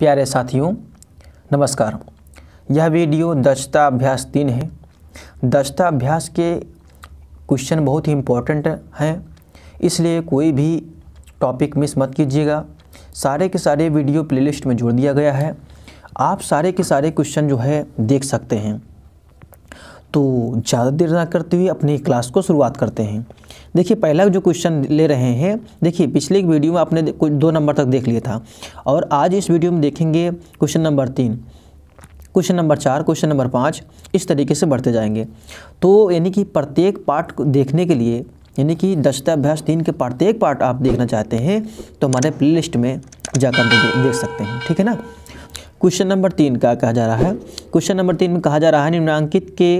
प्यारे साथियों नमस्कार यह वीडियो दक्षता अभ्यास तीन है दक्षता अभ्यास के क्वेश्चन बहुत ही इम्पोर्टेंट हैं इसलिए कोई भी टॉपिक मिस मत कीजिएगा सारे के सारे वीडियो प्लेलिस्ट में जोड़ दिया गया है आप सारे के सारे क्वेश्चन जो है देख सकते हैं तो ज़्यादा देर ना करते हुए अपनी क्लास को शुरुआत करते हैं देखिए पहला जो क्वेश्चन ले रहे हैं देखिए पिछले एक वीडियो में आपने कुछ दो नंबर तक देख लिया था और आज इस वीडियो में देखेंगे क्वेश्चन नंबर तीन क्वेश्चन नंबर चार क्वेश्चन नंबर पाँच इस तरीके से बढ़ते जाएंगे तो यानी कि प्रत्येक पार्ट को देखने के लिए यानी कि दक्षता अभ्यास तीन के प्रत्येक पार्ट आप देखना चाहते हैं तो हमारे प्ले लिस्ट में जाकर देख सकते हैं ठीक है ना क्वेश्चन नंबर तीन का कहा जा रहा है क्वेश्चन नंबर तीन में कहा जा रहा है निम्नांकित के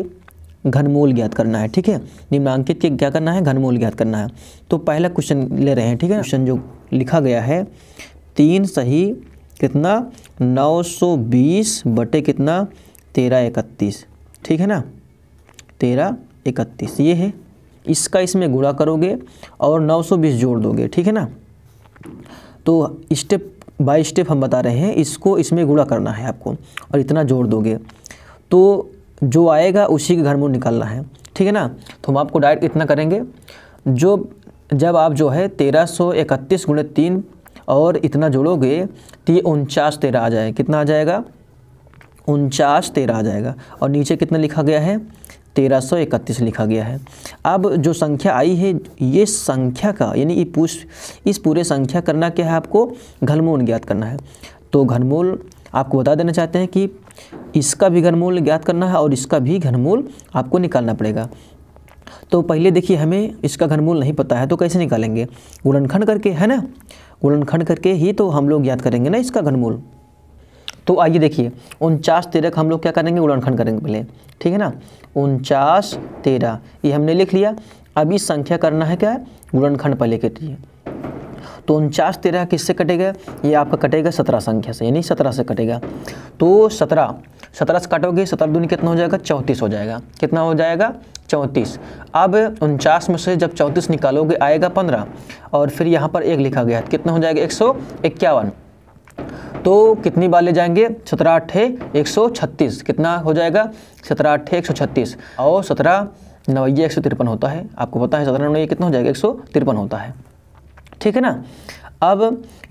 घनमूल ज्ञात करना है ठीक है निम्नांकित के क्या करना है घनमूल ज्ञात करना है तो पहला क्वेश्चन ले रहे हैं ठीक है क्वेश्चन जो लिखा गया है तीन सही कितना 920 बटे कितना तेरह इकतीस ठीक है ना तेरह इकतीस ये है इसका इसमें गुणा करोगे और 920 जोड़ दोगे ठीक है ना तो स्टेप बाय स्टेप हम बता रहे हैं इसको इसमें गुणा करना है आपको और इतना जोड़ दोगे तो जो आएगा उसी के घर में निकालना है ठीक है ना तो हम आपको डायरेक्ट इतना करेंगे जो जब आप जो है तेरह सौ इकतीस गुणे तीन और इतना जोड़ोगे तो ये उनचास तेरह आ जाएगा कितना आ जाएगा उनचास तेरह आ जाएगा और नीचे कितना लिखा गया है तेरह सौ इकतीस लिखा गया है अब जो संख्या आई है ये संख्या का यानी ये पूछ इस पूरे संख्या करना क्या है आपको घनमूल ज्ञात करना है तो घनमूल आपको बता देना चाहते हैं कि इसका भी घनमूल ज्ञात करना है और इसका भी घनमूल आपको निकालना पड़ेगा तो पहले देखिए हमें इसका घनमूल नहीं पता है तो कैसे निकालेंगे गुणनखंड करके है ना गुणनखंड करके ही तो हम लोग ज्ञात करेंगे ना इसका घनमूल तो आइए देखिए उनचास तेरह का हम लोग क्या करेंगे गुणनखंड करेंगे पहले ठीक है ना उनचास तेरह ये हमने लिख लिया अभी संख्या करना है क्या गुणनखंड पहले के लिए तो उनचास तेरह किससे कटेगा ये आपका कटेगा सत्रह संख्या से यानी सत्रह से कटेगा तो सत्रह सत्रह से काटोगे सत्रह दूनी कितना हो जाएगा चौंतीस हो जाएगा कितना हो जाएगा चौंतीस अब उनचास में से जब चौंतीस निकालोगे आएगा पंद्रह और फिर यहाँ पर एक लिखा गया कितना हो जाएगा एक सौ इक्यावन तो कितनी बार ले जाएंगे सत्रह अट्ठे एक सौ छत्तीस कितना हो जाएगा सत्रह अट्ठे एक सौ छत्तीस और सत्रह नवैया एक सौ तिरपन होता है आपको पता है सत्रह नवैया कितना हो जाएगा एक सौ तिरपन होता है ठीक है ना अब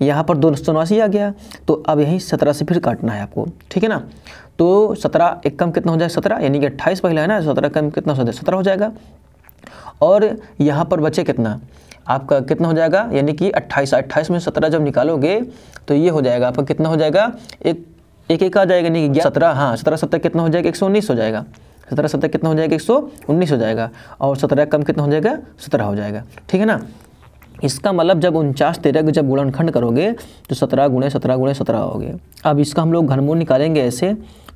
यहाँ पर दो सौ आ गया तो अब यहीं सत्रह से फिर काटना है आपको ठीक है ना तो सत्रह एक कम कितना हो जाए सत्रह यानी कि अट्ठाईस पहला है ना सत्रह कम कितना हो जाए सत्रह हो जाएगा और यहाँ पर बचे कितना आपका कितना हो जाएगा यानी कि अट्ठाईस अट्ठाईस में सत्रह जब निकालोगे तो ये हो जाएगा आपका कितना हो जाएगा एक एक एक आ जाएगा यानी कि सत्रह हाँ सत्रह सत्तर कितना हो जाएगा एक सौ उन्नीस हो जाएगा सत्रह सत्तर कितना हो जाएगा एक सौ उन्नीस हो जाएगा और सत्रह कम कितना हो जाएगा सत्रह हो जाएगा ठीक है ना इसका मतलब जब उनचास तेरह जब गुणनखंड करोगे तो सत्रह गुणे सत्रह गुणे सत्रह होगे अब इसका हम लोग घनमूल निकालेंगे ऐसे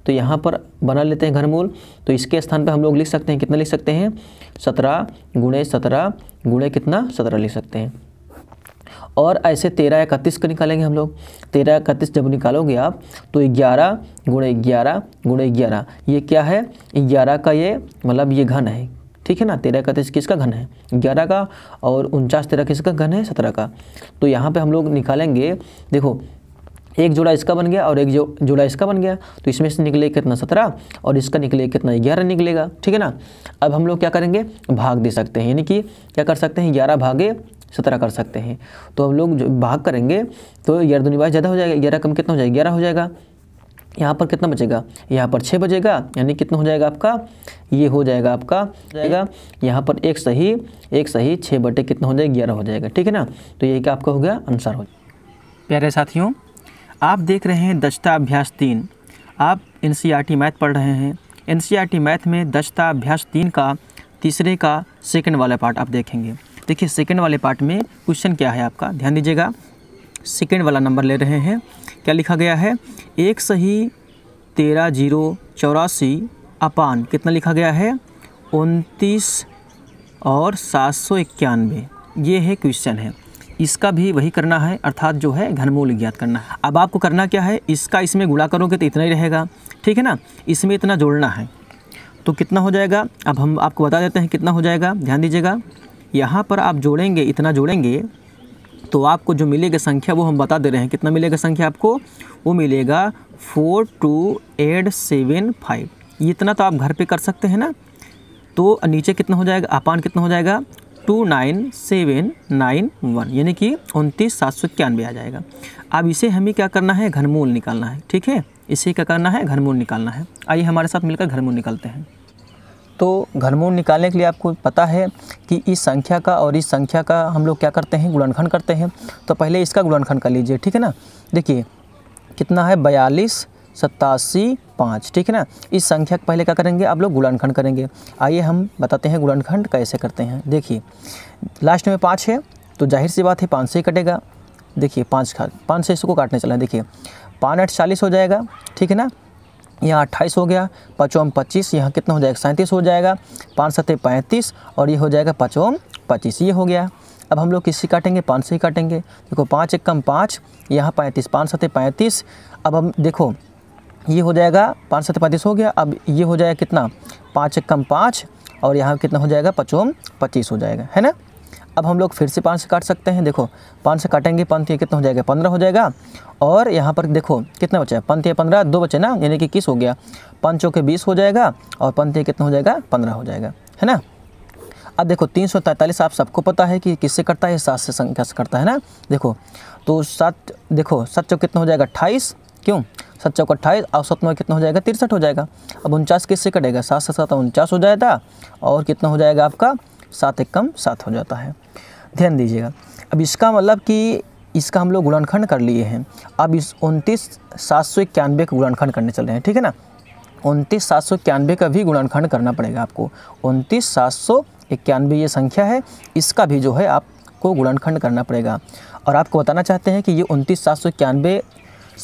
तो यहाँ पर बना लेते हैं घनमूल तो इसके स्थान पर हम लोग लिख सकते हैं कितना लिख सकते हैं सत्रह गुणे सत्रह गुणे कितना सत्रह लिख सकते हैं और ऐसे तेरह इकतीस का निकालेंगे हम लोग तेरह इकतीस जब निकालोगे आप तो ग्यारह गुणे ग्यारह गुणे ग्यारह ये क्या है ग्यारह का ये मतलब ये घन है ठीक है ना तेरह तो इकतीस किसका घन है ग्यारह का और उनचास तेरह किसका घन है सत्रह का तो यहाँ पे हम लोग निकालेंगे देखो एक जोड़ा इसका बन गया और एक जो जोड़ा इसका बन गया तो इसमें से निकले कितना सत्रह और इसका निकले कितना ग्यारह निकलेगा ठीक है ना अब हम लोग क्या करेंगे भाग दे सकते हैं यानी कि क्या कर सकते हैं ग्यारह भागे सत्रह कर सकते हैं तो हम लोग जो भाग करेंगे तो ग्यारह दुनिया ज़्यादा हो जाएगा ग्यारह कम कितना हो जाएगा ग्यारह हो जाएगा यहाँ पर कितना बचेगा यहाँ पर छः बचेगा यानी कितना हो जाएगा आपका ये हो जाएगा आपका जाएगा यहाँ पर एक सही एक सही छः बटे कितना हो जाएगा ग्यारह हो जाएगा ठीक है ना तो यही क्या आपका हो गया आंसर हो प्यारे साथियों आप देख रहे हैं दक्षता अभ्यास तीन आप एन e मैथ पढ़ रहे हैं एन e मैथ में दक्षता अभ्यास तीन का तीसरे का सेकेंड वाला पार्ट आप देखेंगे देखिए सेकेंड वाले पार्ट में क्वेश्चन क्या है आपका ध्यान दीजिएगा सेकेंड वाला नंबर ले रहे हैं क्या लिखा गया है एक सही तेरह जीरो चौरासी अपान कितना लिखा गया है उनतीस और सात सौ इक्यानवे ये है क्वेश्चन है इसका भी वही करना है अर्थात जो है घनमूल ज्ञात करना है अब आपको करना क्या है इसका इसमें गुणा करोगे तो इतना ही रहेगा ठीक है ना इसमें इतना जोड़ना है तो कितना हो जाएगा अब हम आपको बता देते हैं कितना हो जाएगा ध्यान दीजिएगा यहाँ पर आप जोड़ेंगे इतना जोड़ेंगे तो आपको जो मिलेगा संख्या वो हम बता दे रहे हैं कितना मिलेगा संख्या आपको वो मिलेगा four two eight seven five इतना तो आप घर पे कर सकते हैं ना तो नीचे कितना हो जाएगा अपान कितना हो जाएगा two nine seven nine one यानी कि उनतीस सात सौ इक्यानवे आ जाएगा अब इसे हमें क्या करना है घनमूल निकालना है ठीक है इसे क्या करना है घनमूल निकालना है आइए हमारे साथ मिलकर घनमूल निकालते हैं तो घनमूल निकालने के लिए आपको पता है कि इस संख्या का और इस संख्या का हम लोग क्या करते हैं गुणनखंड करते हैं तो पहले इसका गुणनखंड कर लीजिए ठीक है ना देखिए कितना है बयालीस सत्तासी पाँच ठीक है ना इस संख्या के पहले क्या करेंगे आप लोग गुणनखंड करेंगे आइए हम बताते हैं गुणनखंड कैसे करते हैं देखिए लास्ट में पाँच है तो जाहिर सी बात है पाँच से ही कटेगा देखिए पाँच खा पाँच से इसको काटने चला देखिए पाँच आठ चालीस हो जाएगा ठीक है ना यहाँ अट्ठाईस हो गया पचोम पच्चीस यहाँ कितना हो जाएगा सैंतीस हो जाएगा पाँच सतह पैंतीस और ये हो जाएगा पचोम पच्चीस ये हो गया अब हम लोग किससे काटेंगे पाँच से ही काटेंगे देखो पाँच एक कम पाँच यहाँ पैंतीस पाँच सतह पैंतीस अब हम देखो ये हो जाएगा पाँच सतह पैंतीस हो गया अब ये हो जाएगा कितना पाँच एक कम पाँच और यहाँ कितना हो जाएगा पचोम पच्चीस हो जाएगा है ना अब हम लोग फिर से पाँच से काट सकते हैं देखो पाँच से काटेंगे पंथ ये कितना हो जाएगा पंद्रह हो जाएगा और यहाँ पर देखो कितना बचा है पंथ ये पंद्रह दो बचे ना यानी कि किस हो गया पाँचों के बीस हो जाएगा और पंथ ये कितना हो जाएगा पंद्रह हो जाएगा है ना अब देखो तीन सौ तैंतालीस आप सबको पता है कि किससे करता है सात से संख्या से करता है ना देखो तो सात देखो सात चौक कितना हो जाएगा अट्ठाईस क्यों सात चौक अट्ठाईस और सत कितना हो जाएगा तिरसठ हो जाएगा अब उनचास किससे कटेगा सात से सात उनचास हो जाएगा और कितना हो जाएगा आपका सात एक कम सात हो जाता है ध्यान दीजिएगा अब इसका मतलब कि इसका हम लोग गुणनखंड कर लिए हैं अब इस उनतीस सात सौ इक्यानवे का गुणनखंड करने चल रहे हैं ठीक है ना उनतीस सात सौ इक्यानवे का भी गुणनखंड करना पड़ेगा आपको उनतीस सात सौ इक्यानवे ये संख्या है इसका भी जो है आपको गुणनखंड करना पड़ेगा और आपको बताना चाहते हैं कि ये उनतीस सात सौ इक्यानवे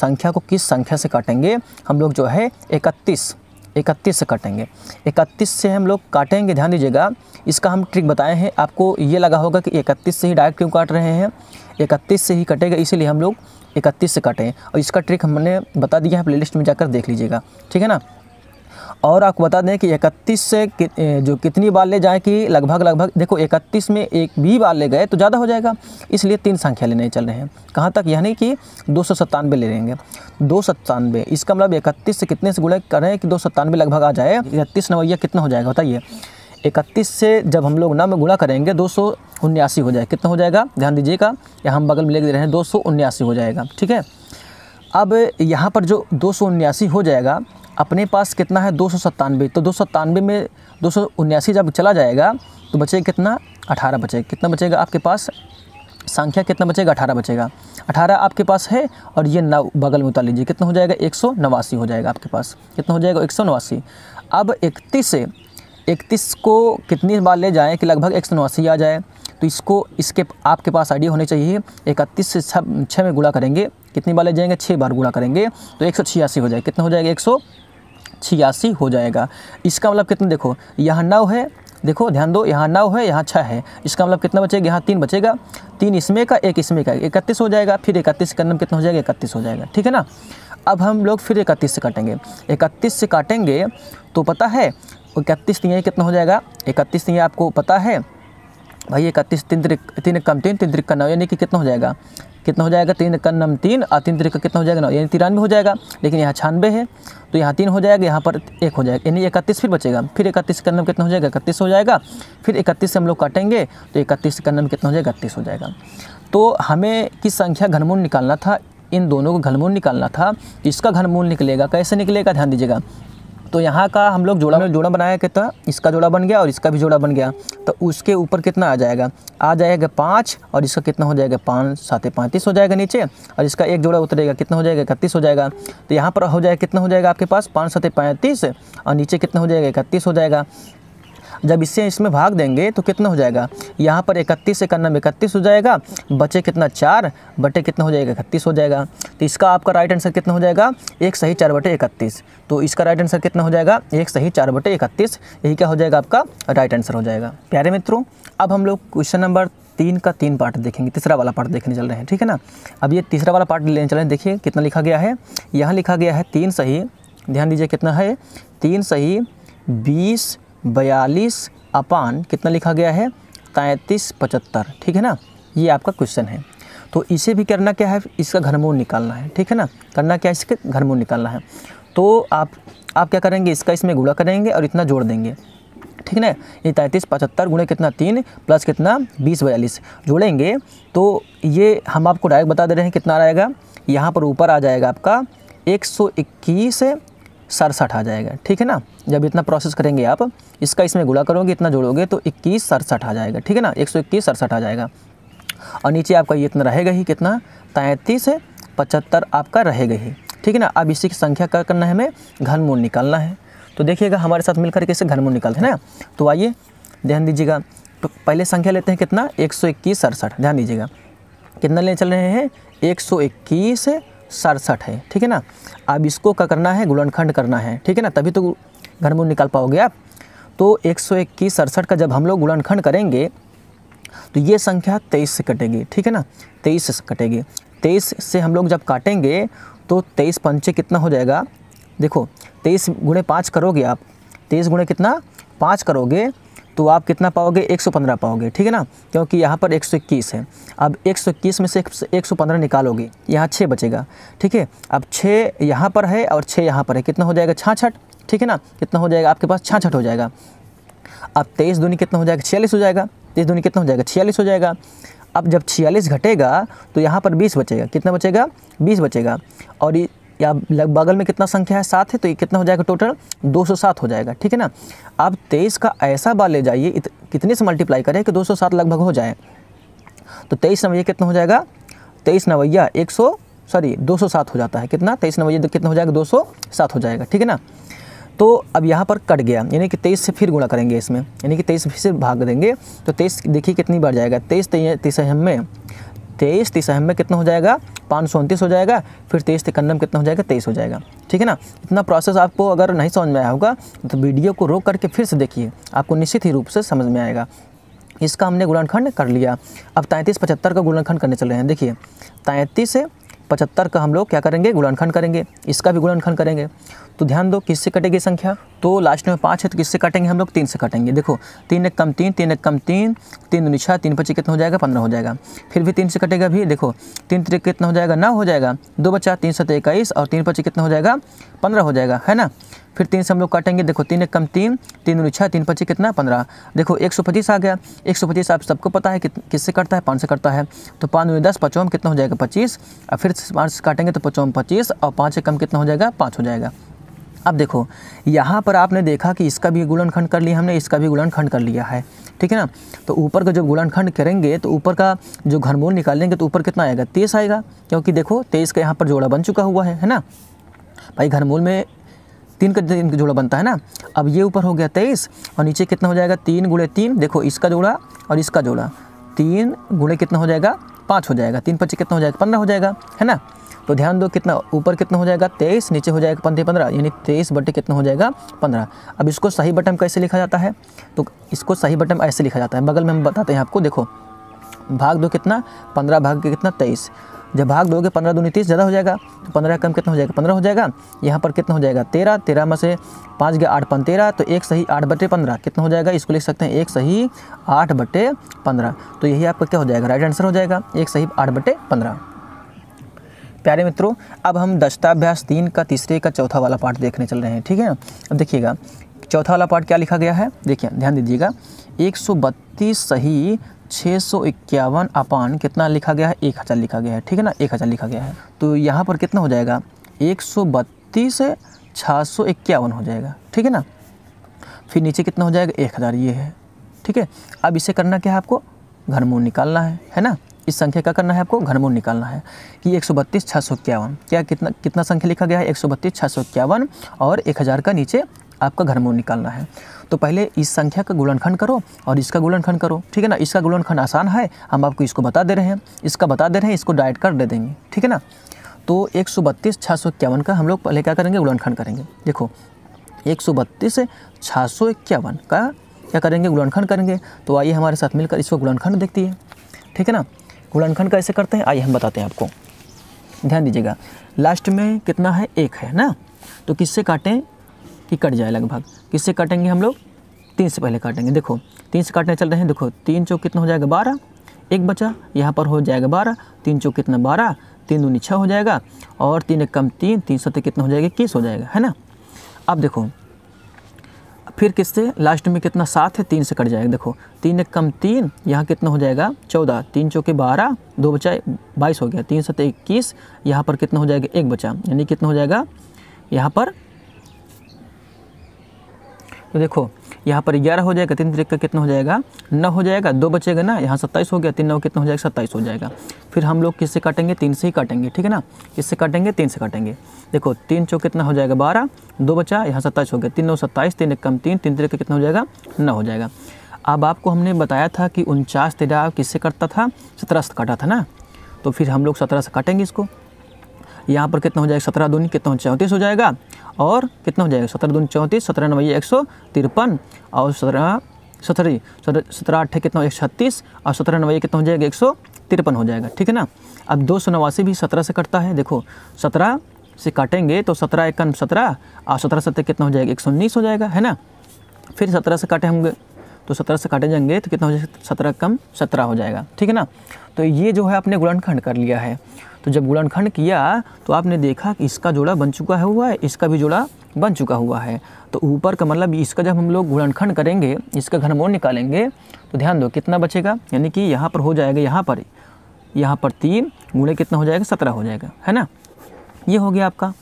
संख्या को किस संख्या से काटेंगे हम लोग जो है इकतीस इकतीस से काटेंगे इकतीस से हम लोग काटेंगे ध्यान दीजिएगा इसका हम ट्रिक बताए हैं आपको ये लगा होगा कि इकतीस से ही डायरेक्ट क्यों काट रहे हैं इकतीस से ही कटेगा इसीलिए हम लोग इकतीस से काटें और इसका ट्रिक हमने बता दिया है प्ले में जाकर देख लीजिएगा ठीक है ना और आपको बता दें कि 31 से कि, जो कितनी बार ले जाएँ कि लगभग लगभग देखो 31 में एक भी बार ले गए तो ज़्यादा हो जाएगा इसलिए तीन संख्या लेने चल रहे हैं कहाँ तक यानी कि दो सौ ले लेंगे दो सत्तानवे इसका मतलब इकतीस से कितने से गुणा करें कि दो सत्तानवे लगभग आ जाए इकतीस नवैया कितना हो जाएगा बताइए इकतीस से जब हम लोग नम गुणा करेंगे दो सौ उन्यासी हो जाए कितना हो जाएगा ध्यान दीजिएगा या हम बगल में ले दे रहे हैं दो सौ उन्यासी हो जाएगा ठीक है अब यहाँ पर जो दो सौ उन्यासी हो जाएगा अपने पास कितना है दो सौ सत्तानवे तो दो सौ में दो सौ उन्यासी जब चला जाएगा तो बचेगा कितना अठारह बचेगा कितना बचेगा आपके पास संख्या कितना बचेगा अठारह बचेगा अठारह आपके पास है और ये नौ बगल में उतार लीजिए कितना हो जाएगा एक सौ नवासी हो जाएगा आपके पास कितना हो जाएगा एक सौ नवासी अब इकतीस से इकतीस को कितनी बार ले जाएँ कि लगभग एक आ जाए तो इसको इसके आपके पास आइडिया होने चाहिए इकतीस से छः में गुड़ा करेंगे कितनी बार ले जाएंगे छः बार गुणा करेंगे तो एक हो जाएगा कितना हो जाएगा एक छियासी हो जाएगा इसका मतलब कितना देखो यहाँ नौ है देखो ध्यान दो यहाँ नौ है यहाँ छः है इसका मतलब कितना बचेगा यहाँ तीन बचेगा तीन इसमें का एक इसमें का इकतीस हो जाएगा फिर इकतीस का नंबर मतलब कितना हो जाएगा इकतीस हो जाएगा ठीक है ना अब हम लोग फिर इकतीस से काटेंगे इकतीस से काटेंगे तो पता है इकतीस नहीं कितना हो जाएगा इकतीस नहीं आपको पता है भाई इकतीस तीन त्रिक तीन कम तीन तीन त्रिक का नौ यानी कि कितना हो जाएगा कितना हो जाएगा तीन कन्नम नम तीन और तीन त्रिक का कितना हो जाएगा नौ यानी तिरानवे हो जाएगा लेकिन यहाँ छानवे है तो यहाँ तीन हो जाएगा यहाँ पर एक हो जाएगा यानी इकतीस फिर बचेगा फिर इकतीस का नम कितना हो जाएगा इकतीस हो जाएगा फिर इकतीस से हम लोग काटेंगे तो इकतीस का नम कितना हो जाएगा इकतीस हो जाएगा तो हमें किस संख्या घनमूल निकालना था इन दोनों को घनमूल निकालना था तो इसका घनमूल निकलेगा कैसे निकलेगा ध्यान दीजिएगा तो यहाँ का हम लोग जोड़ा जोड़ा बनाया कितना इसका जोड़ा बन गया और इसका भी जोड़ा बन गया तो उसके ऊपर कितना आ जाएगा आ जाएगा पाँच और इसका कितना हो जाएगा पाँच साते पैंतीस हो जाएगा नीचे और इसका एक जोड़ा उतरेगा कितना हो जाएगा इकतीस हो जाएगा तो यहाँ पर हो जाएगा कितना हो जाएगा आपके पास पाँच साते पैंतीस और नीचे कितना हो जाएगा इकतीस हो जाएगा जब इससे इसमें भाग देंगे तो कितना हो जाएगा यहाँ पर इकतीस से करना में इकतीस हो जाएगा बचे कितना चार बटे कितना हो जाएगा इकतीस हो जाएगा तो इसका आपका राइट आंसर कितना हो जाएगा एक सही चार बटे इकतीस तो इसका राइट आंसर कितना हो जाएगा एक सही चार बटे इकतीस यही क्या हो जाएगा आपका राइट आंसर हो जाएगा प्यारे मित्रों अब हम लोग क्वेश्चन नंबर तीन का तीन पार्ट देखेंगे तीसरा वाला पार्ट देखने चल रहे हैं ठीक है ना अब ये तीसरा वाला पार्ट लेने चल रहे हैं देखिए कितना लिखा गया है यहाँ लिखा गया है तीन सही ध्यान दीजिए कितना है तीन सही बीस बयालीस अपान कितना लिखा गया है तैंतीस पचहत्तर ठीक है ना ये आपका क्वेश्चन है तो इसे भी करना क्या है इसका घनमूल निकालना है ठीक है ना करना क्या है इसका घनमूल निकालना है तो आप आप क्या करेंगे इसका इसमें गुड़ा करेंगे और इतना जोड़ देंगे ठीक है ना ये तैंतीस पचहत्तर गुणे कितना तीन प्लस कितना बीस बयालीस जोड़ेंगे तो ये हम आपको डायरेक्ट बता दे रहे हैं कितना आएगा यहाँ पर ऊपर आ जाएगा आपका एक सौ इक्कीस सड़सठ आ जाएगा ठीक है ना जब इतना प्रोसेस करेंगे आप इसका इसमें गुड़ा करोगे इतना जोड़ोगे तो इक्कीस सड़सठ आ जाएगा ठीक है ना एक सौ इक्कीस सड़सठ आ जाएगा और नीचे आपका ये इतना रहेगा ही कितना तैंतीस पचहत्तर आपका रहेगा ही ठीक है ना अब इसी की संख्या क्या करना है हमें घनमूल निकालना है तो देखिएगा हमारे साथ मिलकर कैसे घनमूल निकालते हैं ना तो आइए ध्यान दीजिएगा तो पहले संख्या लेते हैं कितना एक सौ इक्कीस सड़सठ ध्यान दीजिएगा कितना लेने चल रहे हैं एक सौ इक्कीस सड़सठ है ठीक है ना अब इसको क्या करना है गुलनखंड करना है ठीक है ना तभी तो में निकाल पाओगे आप तो एक सौ इक्कीस सड़सठ का जब हम लोग गुलनखंड करेंगे तो ये संख्या तेईस से कटेगी ठीक है ना तेईस से कटेगी तेईस से हम लोग जब काटेंगे तो तेईस पंचे कितना हो जाएगा देखो तेईस गुणे पाँच करोगे आप तेईस गुणे कितना पाँच करोगे तो आप कितना पाओगे 115 पाओगे ठीक है ना क्योंकि यहाँ पर 121 है अब 121 में से 115 निकालोगे यहाँ छः बचेगा ठीक है अब छः यहाँ पर है और छः यहाँ पर है कितना हो जाएगा छाछठ ठीक है ना कितना हो जाएगा आपके पास छाछठ हो जाएगा अब तेईस दूनी कितना हो जाएगा छियालीस हो जाएगा तेईस दूनी कितना हो जाएगा छियालीस हो जाएगा अब जब छियालीस घटेगा तो यहाँ पर बीस बचेगा कितना बचेगा बीस बचेगा और या बगल में कितना संख्या है सात है तो ये कितना हो जाएगा टोटल 207 हो जाएगा ठीक है ना आप 23 का ऐसा बार ले जाइए इत, कितने से मल्टीप्लाई करें कि 207 लगभग हो जाए तो तेईस नवैया कितना हो जाएगा तेईस नवैया एक सॉरी 207 हो जाता है कितना तेईस नवैया तो कितना हो जाएगा 207 हो जाएगा ठीक है ना तो अब यहाँ पर कट गया यानी कि तेईस से फिर गुणा करेंगे इसमें यानी कि तेईस से भाग देंगे तो तेईस देखिए कितनी बार जाएगा तेईस तेईस हम में तेईस तीस अहम में कितना हो जाएगा पाँच हो जाएगा फिर तेईस तिकन्नम कितना हो जाएगा तेईस हो जाएगा ठीक है ना इतना प्रोसेस आपको अगर नहीं समझ में आया होगा तो वीडियो को रोक करके फिर से देखिए आपको निश्चित ही रूप से समझ में आएगा इसका हमने गुणनखंड कर लिया अब तैंतीस पचहत्तर का गुणनखंड करने चल रहे हैं देखिए तैंतीस पचहत्तर का हम लोग क्या करेंगे गुणनखंड करेंगे इसका भी गुणनखंड करेंगे तो ध्यान दो किससे कटेगी संख्या तो लास्ट में पाँच है तो किससे काटेंगे हम लोग तीन से काटेंगे देखो तीन एक कम तीन तीन एक कम तीन तीन निशा तीन पच्चीस कितना हो जाएगा पंद्रह हो जाएगा फिर भी तीन से कटेगा भी देखो तीन तरीके कितना हो जाएगा नौ हो जाएगा दो बच्चा तीन सत इक्कीस और तीन पच्चीस कितना हो जाएगा पंद्रह हो जाएगा है ना फिर तीन से हम लोग काटेंगे देखो तीन एक कम तीन तीन छः तीन पच्चीस कितना पंद्रह देखो एक सौ पच्चीस आ गया एक सौ पच्चीस आप सबको पता है कि किससे कटता है पाँच से कटता है तो पाँच में दस पचोम कितना हो जाएगा पच्चीस और फिर पाँच से काटेंगे तो पचोम पच्चीस और पाँच से कम कितना हो जाएगा पाँच हो जाएगा अब देखो यहाँ पर आपने देखा कि इसका भी गुलनखंड कर लिया हमने इसका भी खंड कर लिया है ठीक है ना तो ऊपर का जब गुलनखंड करेंगे तो ऊपर का जो घनमूल निकालेंगे तो ऊपर कितना आएगा तेईस आएगा क्योंकि देखो तेईस का यहाँ पर जोड़ा बन चुका हुआ है है ना भाई घनमूल में तीन का तीन जोड़ा बनता है ना अब ये ऊपर हो गया तेईस और नीचे कितना हो जाएगा तीन गुड़े तीन देखो इसका जोड़ा और इसका जोड़ा तीन गुड़े कितना हो जाएगा पाँच हो जाएगा तीन पच्चीस कितना हो जाएगा पंद्रह हो जाएगा है ना तो ध्यान दो कितना ऊपर कितना हो जाएगा तेईस नीचे हो जाएगा पंद्रह पंद्रह यानी तेईस बटे कितना हो जाएगा पंद्रह अब इसको सही बटन कैसे लिखा जाता है तो इसको सही बटन ऐसे लिखा जाता है बगल में हम बताते हैं आपको देखो भाग दो कितना पंद्रह भाग के कितना तेईस जब भाग दोगे पंद्रह दूनी तीस ज़्यादा हो जाएगा तो पंद्रह कम कितना हो जाएगा पंद्रह हो जाएगा यहाँ पर कितना हो जाएगा तेरह तेरह में से पाँच गया आठ पन तेरह तो एक सही आठ बटे पंद्रह कितना हो जाएगा इसको लिख सकते हैं एक सही आठ बटे पंद्रह तो यही आपका क्या हो जाएगा राइट आंसर हो जाएगा एक सही आठ बटे पंद्रह प्यारे मित्रों अब हम दस्ताभ्यास तीन का तीसरे का चौथा वाला पार्ट देखने चल रहे हैं ठीक है ना अब देखिएगा चौथा वाला पार्ट क्या लिखा गया है देखिए ध्यान दीजिएगा एक सही छः सौ इक्यावन अपान कितना लिखा गया है एक हज़ार लिखा गया है ठीक है ना एक हज़ार लिखा गया है तो यहाँ पर कितना हो जाएगा एक सौ बत्तीस छः सौ इक्यावन हो जाएगा ठीक है ना फिर नीचे कितना हो जाएगा एक हज़ार ये है ठीक है अब इसे करना क्या है आपको घनमूल निकालना है है ना इस संख्या का करना है आपको घनमूल निकालना है कि एक सौ बत्तीस छः सौ इक्यावन क्या कितना कितना संख्या लिखा गया है एक सौ बत्तीस छः सौ इक्यावन और एक हज़ार का नीचे आपका घनमूल निकालना है तो पहले इस संख्या का गुणनखंड करो और इसका गुणनखंड करो ठीक है ना इसका गुणनखंड आसान है हम आपको इसको बता दे रहे हैं इसका बता दे रहे हैं इसको डाइट कर दे देंगे ठीक है ना तो एक सौ बत्तीस छः सौ इक्यावन का हम लोग पहले क्या करेंगे गुणनखंड करेंगे देखो एक सौ बत्तीस छः सौ इक्यावन का क्या करेंगे गुणनखंड करेंगे तो आइए हमारे साथ मिलकर इसको गुणनखंड देखती है ठीक है ना गुणनखन कैसे करते हैं आइए हम बताते हैं आपको ध्यान दीजिएगा लास्ट में कितना है एक है ना तो किससे काटें कि कट जाए लगभग किससे काटेंगे हम लोग तीन से पहले काटेंगे देखो तीन से काटने चल रहे हैं देखो तीन चौक कितना हो जाएगा बारह एक बचा यहाँ पर हो जाएगा बारह तीन चौक कितना बारह तीन दूनी छः हो जाएगा और तीन एक कम तीन तीन सौ कितना हो जाएगा इक्कीस हो जाएगा है ना अब देखो फिर किससे लास्ट में कितना सात है तीन से कट जाएगा देखो तीन एक कम तीन यहाँ कितना हो जाएगा चौदह तीन चौके बारह दो बचा बाईस हो गया तीन सत इक्कीस यहाँ पर कितना हो जाएगा एक बचा यानी कितना हो जाएगा यहाँ पर तो देखो यहाँ पर ग्यारह हो जाएगा तीन तरीक का कितना हो जाएगा नौ हो जाएगा दो बचेगा ना यहाँ सत्ताईस हो गया तीन नौ कितना हो जाएगा सत्ताईस हो जाएगा फिर हम लोग किससे काटेंगे तीन से ही काटेंगे ठीक है ना किससे काटेंगे तीन से काटेंगे देखो तीन चौक कितना हो जाएगा बारह दो बचा यहाँ सत्ताईस हो गया तीन नौ सत्ताईस तीन एक कम तीन तीन तरीक का कितना हो जाएगा नौ हो जाएगा अब आपको हमने बताया था कि उनचास तेरा किससे कटता था सत्रह से काटा था ना तो फिर हम लोग सत्रह से काटेंगे इसको यहाँ पर कितना हो जाएगा सत्रह दूनी कितना चौंतीस हो जाएगा और कितना हो जाएगा सत्रह दूनी चौंतीस सत्रह नवैया एक सौ तिरपन और सत्रह सत्रह सत्रह अट्ठे कितना एक छत्तीस और सत्रह नवैया कितना हो जाएगा एक सौ तिरपन हो जाएगा ठीक है ना अब दो सौ नवासी भी सत्रह से कटता है देखो सत्रह से काटेंगे तो सत्रह कम सत्रह और सत्रह सत्रह कितना हो जाएगा एक सौ उन्नीस हो जाएगा है ना फिर सत्रह से काटे होंगे तो सत्रह से काटे जाएंगे तो कितना हो जाएगा सत्रह कम सत्रह हो जाएगा ठीक है ना तो ये जो है आपने गुणनखंड कर लिया है तो जब गुणनखंड किया तो आपने देखा कि इसका जोड़ा बन चुका है हुआ है इसका भी जोड़ा बन चुका हुआ है तो ऊपर का मतलब इसका जब हम लोग गुणनखंड करेंगे इसका घनमूल निकालेंगे तो ध्यान दो कितना बचेगा यानी कि यहाँ पर हो जाएगा यहाँ पर यहाँ पर तीन गुणे कितना हो जाएगा सत्रह हो जाएगा है ना ये हो गया आपका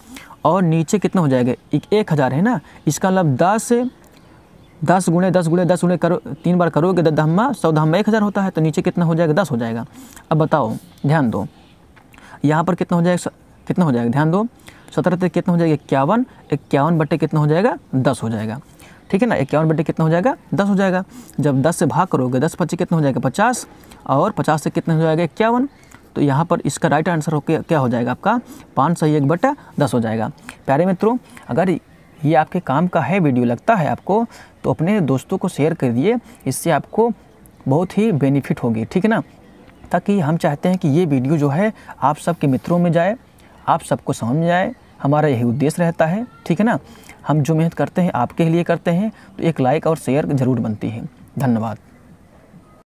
और नीचे कितना हो जाएगा एक, एक हज़ार है ना इसका मतलब दस दस गुणे दस गुणे दस गुणे करो तीन बार करोगे दस धम्मा सौ धम्मा एक हज़ार होता है तो नीचे कितना हो जाएगा दस हो जाएगा अब बताओ ध्यान दो यहाँ पर कितना हो जाएगा कितना हो जाएगा ध्यान दो सत्रह तक कितना हो जाएगा इक्यावन इक्यावन बटे कितना हो जाएगा दस हो जाएगा ठीक है ना इक्यावन बटे कितना हो जाएगा दस हो जाएगा जब दस से भाग करोगे दस पच्चीस कितना हो जाएगा पचास और पचास से कितना हो जाएगा इक्यावन तो यहाँ पर इसका राइट आंसर हो क्या हो जाएगा आपका पाँच सौ एक बटा दस हो जाएगा प्यारे मित्रों अगर ये आपके काम का है वीडियो लगता है आपको तो अपने दोस्तों को शेयर कर दिए इससे आपको बहुत ही बेनिफिट होगी ठीक है ना ताकि हम चाहते हैं कि ये वीडियो जो है आप सबके मित्रों में जाए आप सबको समझ में आए हमारा यही उद्देश्य रहता है ठीक है ना हम जो मेहनत करते हैं आपके लिए करते हैं तो एक लाइक और शेयर ज़रूर बनती है धन्यवाद